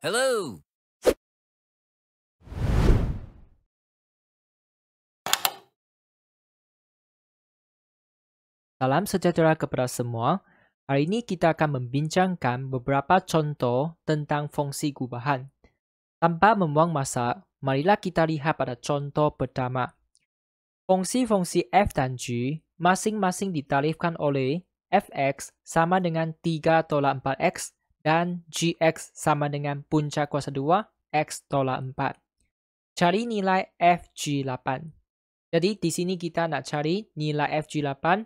Hello! Salam sejahtera kepada semua. Hari ini kita akan membincangkan beberapa contoh tentang fungsi gubahan. Tanpa membuang masa, marilah kita lihat pada contoh pertama. Fungsi-fungsi f dan g masing-masing ditarifkan oleh fx sama dengan 3 tolak 4x dan GX sama dengan puncak kuasa 2 X tolak 4. Cari nilai FG8. Jadi di sini kita nak cari nilai FG8.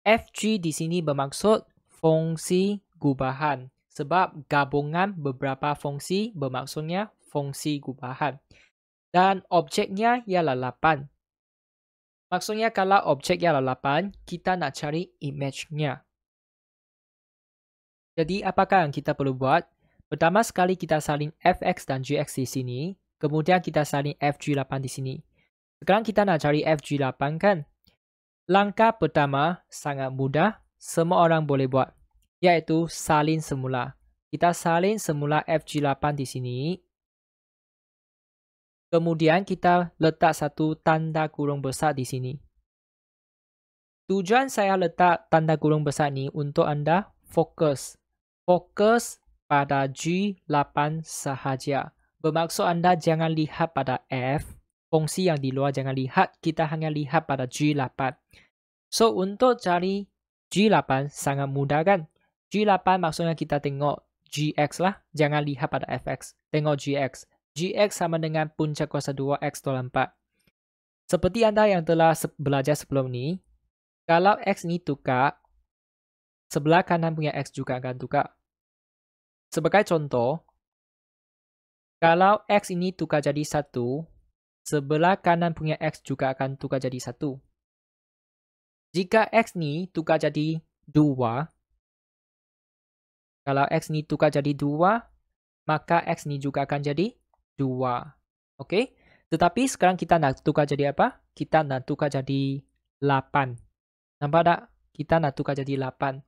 FG di sini bermaksud fungsi gubahan. Sebab gabungan beberapa fungsi bermaksudnya fungsi gubahan. Dan objeknya ialah 8. Maksudnya kalau objek ialah 8, kita nak cari image-nya. Jadi, apakah yang kita perlu buat? Pertama sekali kita saling fx dan gx di sini. Kemudian kita saling fg8 di sini. Sekarang kita nak cari fg8 kan? Langkah pertama sangat mudah. Semua orang boleh buat. Yaitu salin semula. Kita salin semula fg8 di sini. Kemudian kita letak satu tanda kurung besar di sini. Tujuan saya letak tanda kurung besar ni untuk anda fokus fokus pada G8 sahaja. Bermaksud anda jangan lihat pada F, fungsi yang di luar jangan lihat, kita hanya lihat pada G8. So untuk cari G8 sangat mudah kan? G8 maksudnya kita tengok GX lah, jangan lihat pada FX, tengok GX. GX sama dengan punca kuasa 2X tolak 4. Seperti anda yang telah belajar sebelum ni, kalau X ni tukar, sebelah kanan punya X juga akan tukar. Sebagai contoh, kalau x ini tukar jadi 1, sebelah kanan punya x juga akan tukar jadi 1. Jika x ni tukar jadi 2, kalau x ni tukar jadi 2, maka x ni juga akan jadi 2. Okey? Tetapi sekarang kita nak tukar jadi apa? Kita nak tukar jadi 8. Nampak tak? Kita nak tukar jadi 8.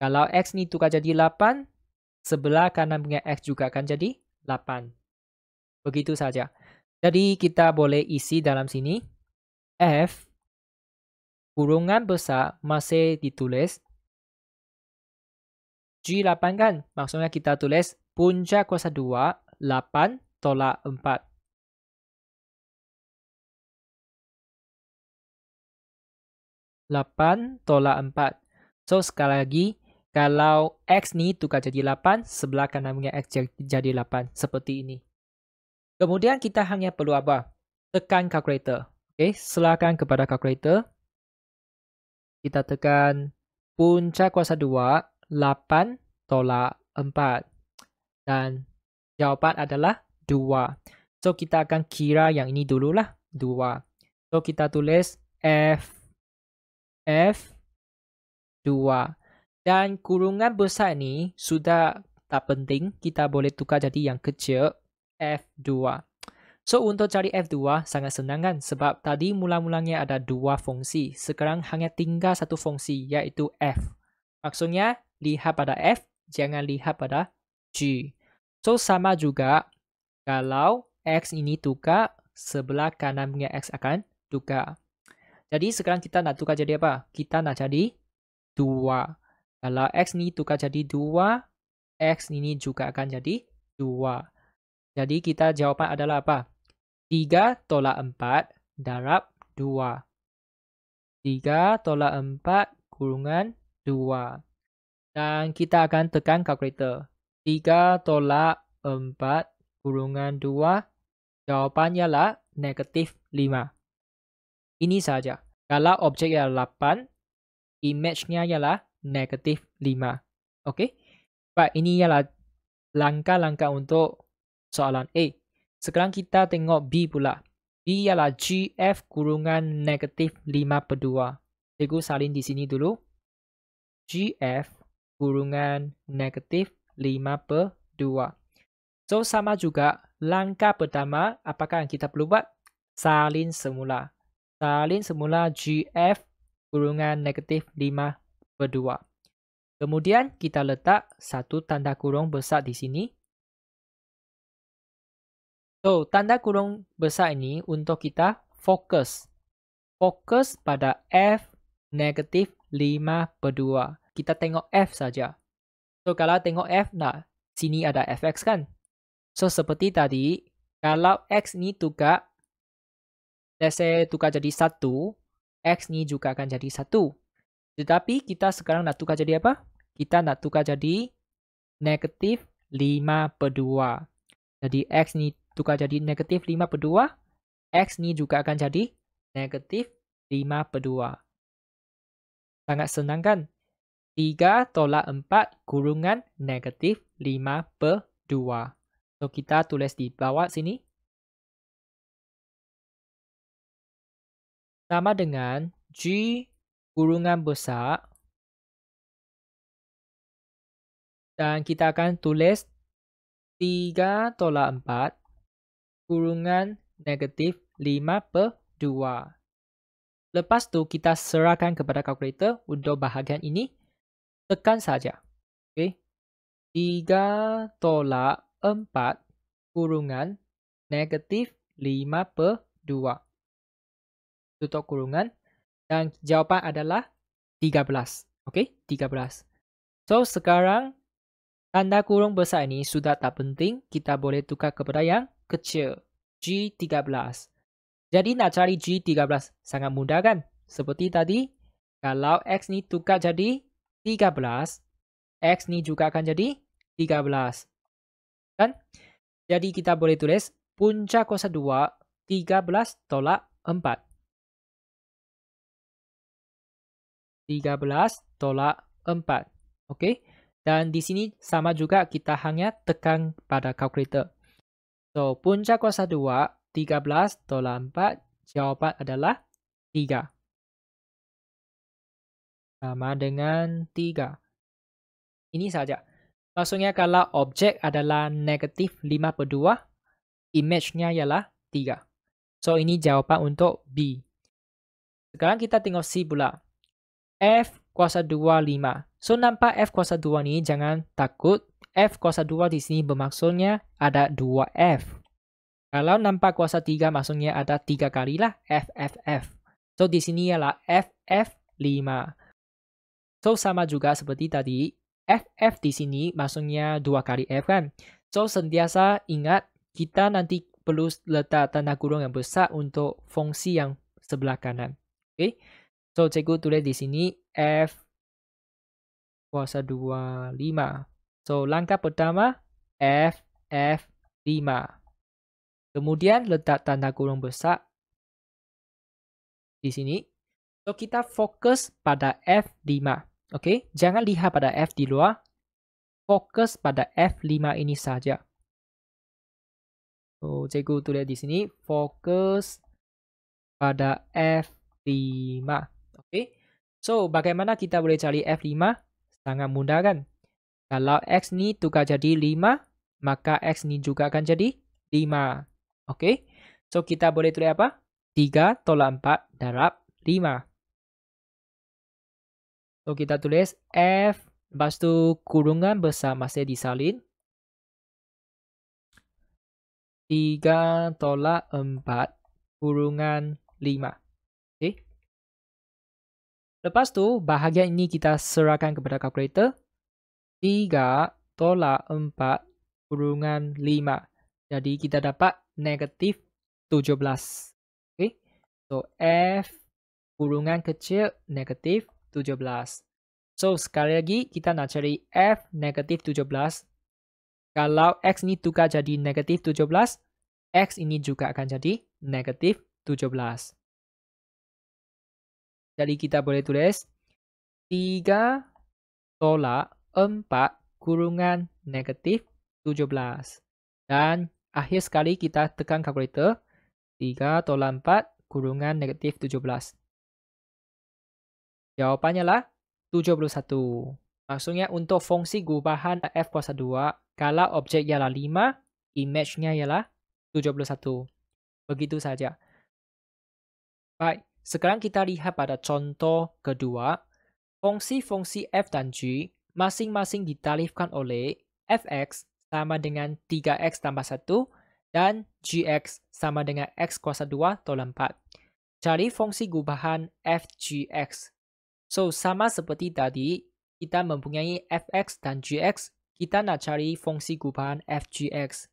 Kalau x ni tukar jadi 8, sebelah kanan punya X juga akan jadi 8. Begitu saja. Jadi kita boleh isi dalam sini. F kurungan besar masih ditulis. G8 kan? Maksudnya kita tulis puncak kuasa 2, 8 tolak 4. Lapan tolak empat. So, sekali lagi, kalau X ni tukar jadi 8, sebelah kanan punya X jadi 8 seperti ini. Kemudian kita hanya perlu apa? Tekan kalkulator. Okay, silakan kepada kalkulator. Kita tekan puncak kuasa 2, 8 tolak 4. Dan jawapan adalah 2. So kita akan kira yang ini dululah, 2. So kita tulis F, F, 2. Dan kurungan besar ni sudah tak penting. Kita boleh tukar jadi yang kecil F2. So untuk cari F2 sangat senang kan sebab tadi mula-mulanya ada dua fungsi. Sekarang hanya tinggal satu fungsi iaitu F. Maksudnya lihat pada F jangan lihat pada G. So sama juga kalau X ini tukar sebelah kanan punya X akan tukar. Jadi sekarang kita nak tukar jadi apa? Kita nak jadi 2. Kalau X ni tukar jadi 2, X ini juga akan jadi 2. Jadi kita jawapan adalah apa? 3 tolak 4 darab 2. 3 tolak 4 kurungan 2. Dan kita akan tekan kalkulator. 3 tolak 4 kurungan 2. Jawapan ialah negatif 5. Ini saja. Kalau objek ialah 8, image-nya ialah 8 negatif 5. Okey. Baik, ini ialah langkah-langkah untuk soalan A. Sekarang kita tengok B pula. B ialah GF kurungan negatif 5 per 2. Cikgu salin di sini dulu. GF kurungan negatif 5 per 2. So, sama juga langkah pertama apakah yang kita perlu buat? Salin semula. Salin semula GF kurungan negatif berdua. Kemudian kita letak satu tanda kurung besar di sini. So, tanda kurung besar ini untuk kita fokus. Fokus pada F negatif 5 berdua. Kita tengok F saja. So, kalau tengok F, nah, sini ada Fx kan? So, seperti tadi, kalau X ni tukar, let's say tukar jadi 1, X ni juga akan jadi 1. Tetapi kita sekarang nak tukar jadi apa? Kita nak tukar jadi negatif 5 per 2. Jadi X ni tukar jadi negatif 5 per 2. X ni juga akan jadi negatif 5 per 2. Sangat senang kan? 3 tolak 4 kurungan negatif 5 per 2. So kita tulis di bawah sini. Sama dengan G kurungan besar dan kita akan tulis 3 tolak 4 kurungan negatif 5 per 2. Lepas tu kita serahkan kepada kalkulator untuk bahagian ini. Tekan saja. Okay. 3 tolak 4 kurungan negatif 5 per 2. Tutup kurungan. Dan jawapan adalah 13. Okey, 13. So, sekarang tanda kurung besar ini sudah tak penting. Kita boleh tukar kepada yang kecil. G13. Jadi, nak cari G13 sangat mudah kan? Seperti tadi, kalau X ni tukar jadi 13, X ni juga akan jadi 13. Kan? Jadi, kita boleh tulis punca kuasa 2, 13 tolak 4. 13 tolak 4. Okey. Dan di sini sama juga kita hanya tekan pada kalkulator. So, punca kuasa 2, 13 tolak 4, jawapan adalah 3. Sama dengan 3. Ini saja. Maksudnya kalau objek adalah negatif 5 per 2, image-nya ialah 3. So, ini jawapan untuk B. Sekarang kita tengok C pula. F kuasa 2 5. So nampak F kuasa 2 ni jangan takut. F kuasa 2 di sini bermaksudnya ada 2F. Kalau nampak kuasa 3 maksudnya ada 3 kali lah FFF. So di sini ialah FF5. So sama juga seperti tadi. FF di sini maksudnya 2 kali F kan. So sentiasa ingat kita nanti perlu letak tanda kurung yang besar untuk fungsi yang sebelah kanan. Okay? So cikgu tulis di sini F kuasa 25. So langkah pertama F F 5. Kemudian letak tanda kurung besar di sini. So kita fokus pada F 5. Okey, jangan lihat pada F di luar. Fokus pada F 5 ini saja. So cikgu tulis di sini fokus pada F 5. Oke. Okay? So, bagaimana kita boleh cari F5? Sangat mudah kan? Kalau X ini tukar jadi 5, maka X ini juga akan jadi 5. Oke? Okay? So, kita boleh tulis apa? 3 tolak 4 darab 5. So, kita tulis F, lepas itu kurungan besar masih disalin. 3 tolak 4 kurungan 5. Oke? Okay? Lepas tu, bahagian ini kita serahkan kepada kalkulator. 3 tolak 4 kurungan 5. Jadi kita dapat negatif 17. Okay. So F kurungan kecil negatif 17. So sekali lagi kita nak cari F negatif 17. Kalau X ni tukar jadi negatif 17, X ini juga akan jadi negatif 17. 17. Jadi kita boleh tulis 3 tolak 4 kurungan negatif 17. Dan akhir sekali kita tekan kalkulator 3 tolak 4 kurungan negatif 17. Jawapannya lah 71. Maksudnya untuk fungsi gubahan F kuasa 2, kalau objek ialah 5, image-nya ialah 71. Begitu saja. Baik. Sekarang kita lihat pada contoh kedua, fungsi-fungsi f dan g masing-masing ditarifkan oleh fx sama dengan 3x tambah 1 dan gx sama dengan x kuasa 2 tolak 4. Cari fungsi gubahan fgx. So, sama seperti tadi, kita mempunyai fx dan gx, kita nak cari fungsi gubahan fgx.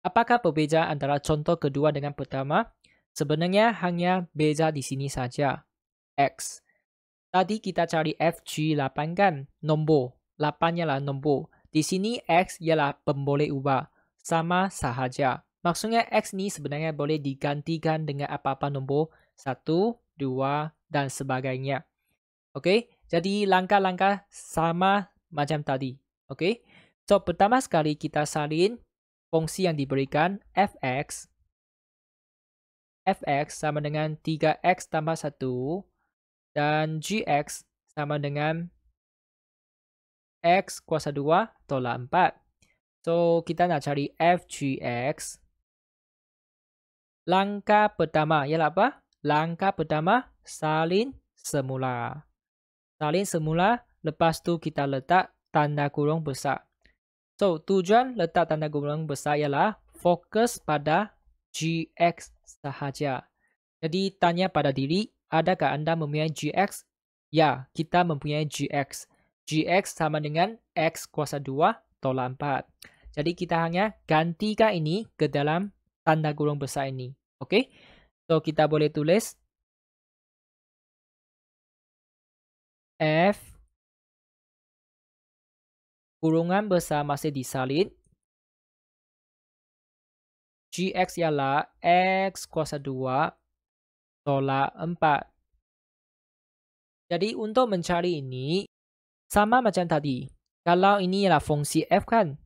Apakah perbezaan antara contoh kedua dengan pertama? Sebenarnya hanya beza di sini saja. X. Tadi kita cari FG8 kan? Nombor. 8 ialah nombor. Di sini X ialah pemboleh ubah. Sama sahaja. Maksudnya X ni sebenarnya boleh digantikan dengan apa-apa nombor. 1, 2 dan sebagainya. Okey. Jadi langkah-langkah sama macam tadi. Okey. So pertama sekali kita salin fungsi yang diberikan fx fx sama dengan 3x tambah 1 dan gx sama dengan x kuasa 2 tolak 4. So, kita nak cari fgx. Langkah pertama ialah apa? Langkah pertama salin semula. Salin semula, lepas tu kita letak tanda kurung besar. So, tujuan letak tanda kurung besar ialah fokus pada gx sahaja. Jadi tanya pada diri, adakah Anda mempunyai GX? Ya, kita mempunyai GX. GX sama dengan X kuasa 2 tolak 4. Jadi kita hanya gantikan ini ke dalam tanda kurung besar ini. Oke? Okay? So, kita boleh tulis F kurungan besar masih disalin GX ialah X kuasa 2 tolak 4. Jadi untuk mencari ini, sama macam tadi. Kalau ini ialah fungsi F kan?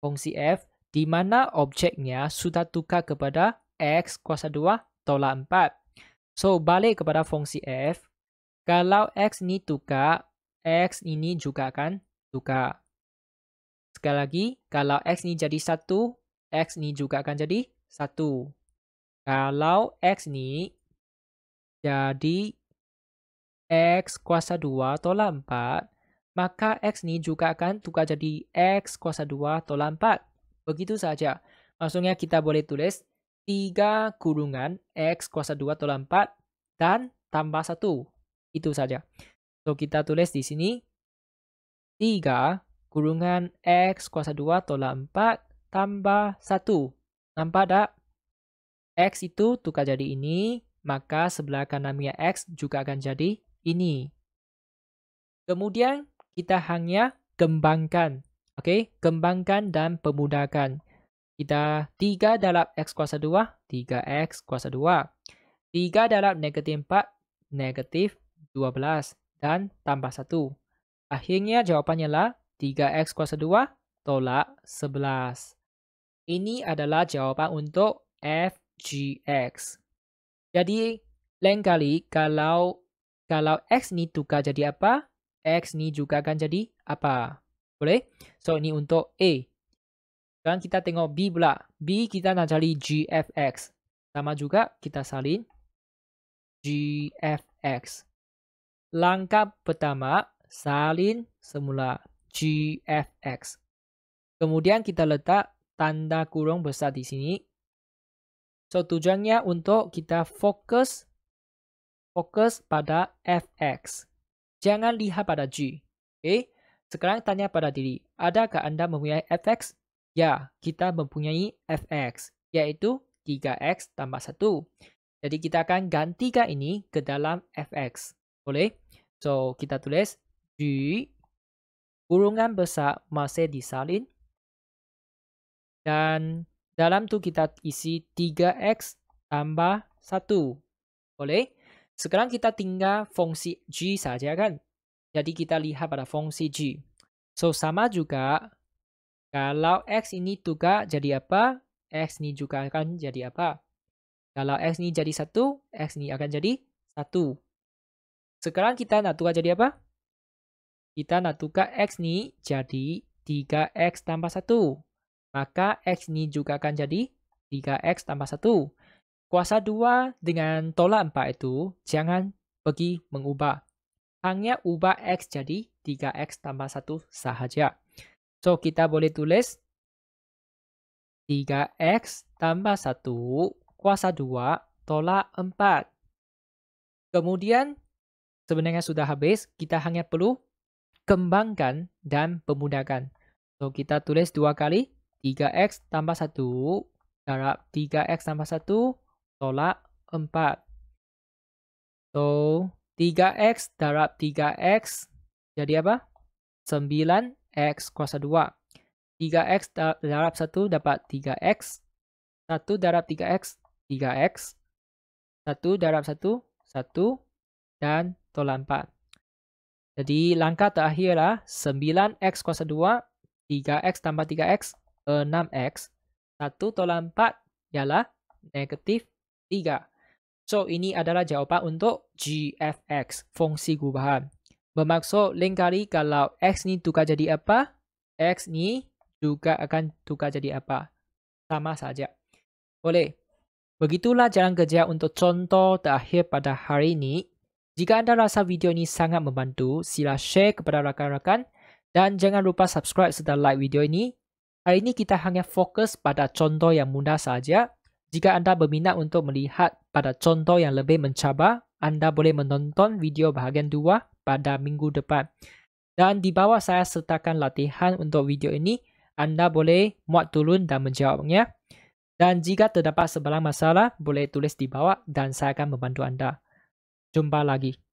Fungsi F di mana objeknya sudah tukar kepada X kuasa 2 tolak 4. So, balik kepada fungsi F. Kalau X ni tukar, X ini juga kan tukar. Sekali lagi, kalau X ni jadi 1, X ini juga akan jadi 1. Kalau X ini jadi X kuasa 2 tolak 4, maka X ini juga akan tukar jadi X kuasa 2 tolak 4. Begitu saja. Maksudnya kita boleh tulis 3 kurungan X kuasa 2 tolak 4 dan tambah 1. Itu saja. So, kita tulis di sini 3 kurungan X kuasa 2 tolak 4 tambah 1. Nampak tak? X itu tukar jadi ini, maka sebelah kanannya X juga akan jadi ini. Kemudian kita hanya kembangkan. Oke, okay? kembangkan dan pemudahkan. Kita 3 dalam X kuasa 2, 3X kuasa 2. 3 dalam negatif 4, negatif 12. Dan tambah 1. Akhirnya jawabannya lah 3X kuasa 2 tolak 11. Ini adalah jawapan untuk fgx. Jadi, lain kali kalau kalau x ni tukar jadi apa? X ni juga akan jadi apa? Boleh? So, ini untuk A. Sekarang kita tengok B pula. B kita nak cari gfx. Sama juga kita salin gfx. Langkah pertama, salin semula gfx. Kemudian kita letak tanda kurung besar di sini. So tujuannya untuk kita fokus fokus pada fx. Jangan lihat pada g. Okay. Sekarang tanya pada diri, adakah anda mempunyai fx? Ya, kita mempunyai fx, yaitu 3x tambah 1. Jadi kita akan gantikan ini ke dalam fx. Boleh? So kita tulis g kurungan besar masih disalin Dan dalam tu kita isi 3x tambah 1. Boleh? Sekarang kita tinggal fungsi g saja kan? Jadi kita lihat pada fungsi g. So, sama juga kalau x ini juga jadi apa? x ini juga akan jadi apa? Kalau x ini jadi 1, x ini akan jadi 1. Sekarang kita nak tukar jadi apa? Kita nak tukar x ini jadi 3x tambah 1. Maka X ini juga akan jadi 3X tambah 1. Kuasa 2 dengan tolak 4 itu jangan pergi mengubah. Hanya ubah X jadi 3X tambah 1 sahaja. So, kita boleh tulis 3x tambah 1 kuasa 2 tolak 4. Kemudian sebenarnya sudah habis, kita hanya perlu kembangkan dan pemudahkan. So, kita tulis dua kali 3x tambah 1 darab 3x tambah 1 tolak 4. So 3x darab 3x jadi apa? 9x kuasa 2. 3x darab 1 dapat 3x. 1 darab 3x, 3x. 1 darab 1, 1. Dan tolak 4. Jadi langkah terakhirlah 9x kuasa 2, 3x tambah 3x, 6x. 1 tolak 4 ialah negatif 3. So, ini adalah jawapan untuk gfx, fungsi gubahan. Bermaksud lingkari kalau x ni tukar jadi apa, x ni juga akan tukar jadi apa. Sama saja. Boleh. Begitulah jalan kerja untuk contoh terakhir pada hari ini. Jika anda rasa video ini sangat membantu, sila share kepada rakan-rakan dan jangan lupa subscribe serta like video ini Hari ini kita hanya fokus pada contoh yang mudah saja. Jika anda berminat untuk melihat pada contoh yang lebih mencabar, anda boleh menonton video bahagian 2 pada minggu depan. Dan di bawah saya sertakan latihan untuk video ini, anda boleh muat turun dan menjawabnya. Dan jika terdapat sebarang masalah, boleh tulis di bawah dan saya akan membantu anda. Jumpa lagi.